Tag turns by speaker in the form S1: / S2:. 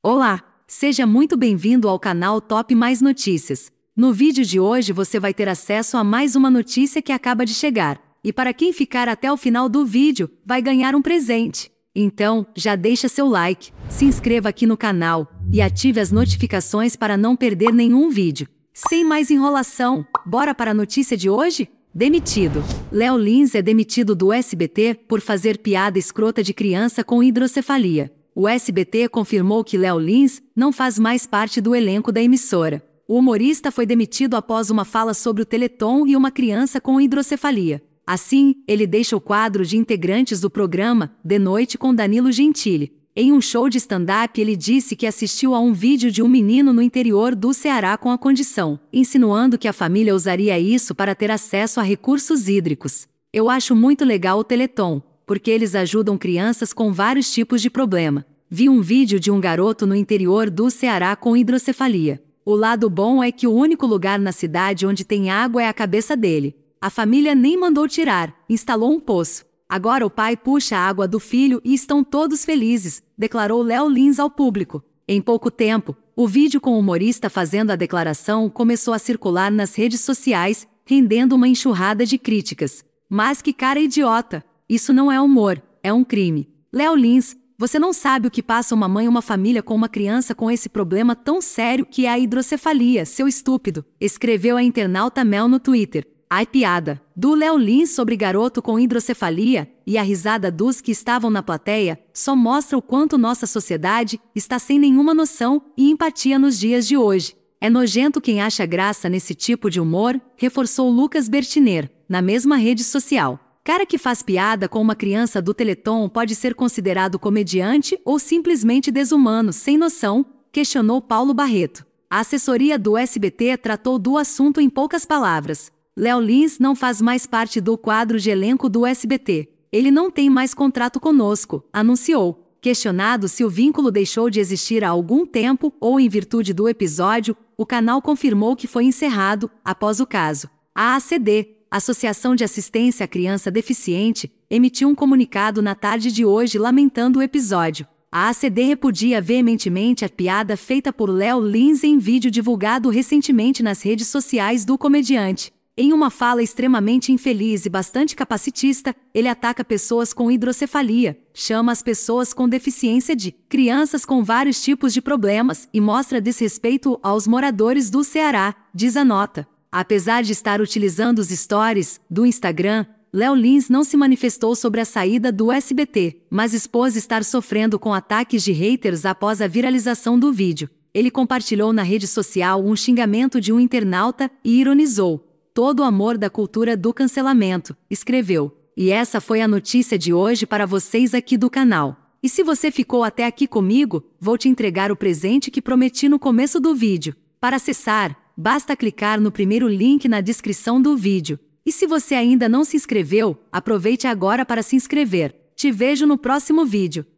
S1: Olá, seja muito bem-vindo ao canal Top Mais Notícias. No vídeo de hoje você vai ter acesso a mais uma notícia que acaba de chegar. E para quem ficar até o final do vídeo, vai ganhar um presente. Então, já deixa seu like, se inscreva aqui no canal e ative as notificações para não perder nenhum vídeo. Sem mais enrolação, bora para a notícia de hoje? Demitido. Léo Lins é demitido do SBT por fazer piada escrota de criança com hidrocefalia. O SBT confirmou que Léo Lins não faz mais parte do elenco da emissora. O humorista foi demitido após uma fala sobre o Teleton e uma criança com hidrocefalia. Assim, ele deixa o quadro de integrantes do programa De Noite com Danilo Gentili. Em um show de stand-up, ele disse que assistiu a um vídeo de um menino no interior do Ceará com a condição, insinuando que a família usaria isso para ter acesso a recursos hídricos. Eu acho muito legal o Teleton, porque eles ajudam crianças com vários tipos de problema. Vi um vídeo de um garoto no interior do Ceará com hidrocefalia. O lado bom é que o único lugar na cidade onde tem água é a cabeça dele. A família nem mandou tirar, instalou um poço. Agora o pai puxa a água do filho e estão todos felizes, declarou Léo Lins ao público. Em pouco tempo, o vídeo com o humorista fazendo a declaração começou a circular nas redes sociais, rendendo uma enxurrada de críticas. Mas que cara idiota! Isso não é humor, é um crime. Léo Lins, você não sabe o que passa uma mãe e uma família com uma criança com esse problema tão sério que é a hidrocefalia, seu estúpido, escreveu a internauta Mel no Twitter. Ai piada, do Léo Lins sobre garoto com hidrocefalia e a risada dos que estavam na plateia só mostra o quanto nossa sociedade está sem nenhuma noção e empatia nos dias de hoje. É nojento quem acha graça nesse tipo de humor, reforçou Lucas Bertiner, na mesma rede social. Cara que faz piada com uma criança do Teleton pode ser considerado comediante ou simplesmente desumano, sem noção, questionou Paulo Barreto. A assessoria do SBT tratou do assunto em poucas palavras. Léo Lins não faz mais parte do quadro de elenco do SBT. Ele não tem mais contrato conosco, anunciou. Questionado se o vínculo deixou de existir há algum tempo ou em virtude do episódio, o canal confirmou que foi encerrado após o caso. A ACD, Associação de Assistência à Criança Deficiente, emitiu um comunicado na tarde de hoje lamentando o episódio. A ACD repudia veementemente a piada feita por Léo Lins em vídeo divulgado recentemente nas redes sociais do comediante. Em uma fala extremamente infeliz e bastante capacitista, ele ataca pessoas com hidrocefalia, chama as pessoas com deficiência de crianças com vários tipos de problemas e mostra desrespeito aos moradores do Ceará, diz a nota. Apesar de estar utilizando os stories do Instagram, Léo Lins não se manifestou sobre a saída do SBT, mas expôs estar sofrendo com ataques de haters após a viralização do vídeo. Ele compartilhou na rede social um xingamento de um internauta e ironizou: todo o amor da cultura do cancelamento, escreveu. E essa foi a notícia de hoje para vocês aqui do canal. E se você ficou até aqui comigo, vou te entregar o presente que prometi no começo do vídeo. Para acessar, basta clicar no primeiro link na descrição do vídeo. E se você ainda não se inscreveu, aproveite agora para se inscrever. Te vejo no próximo vídeo.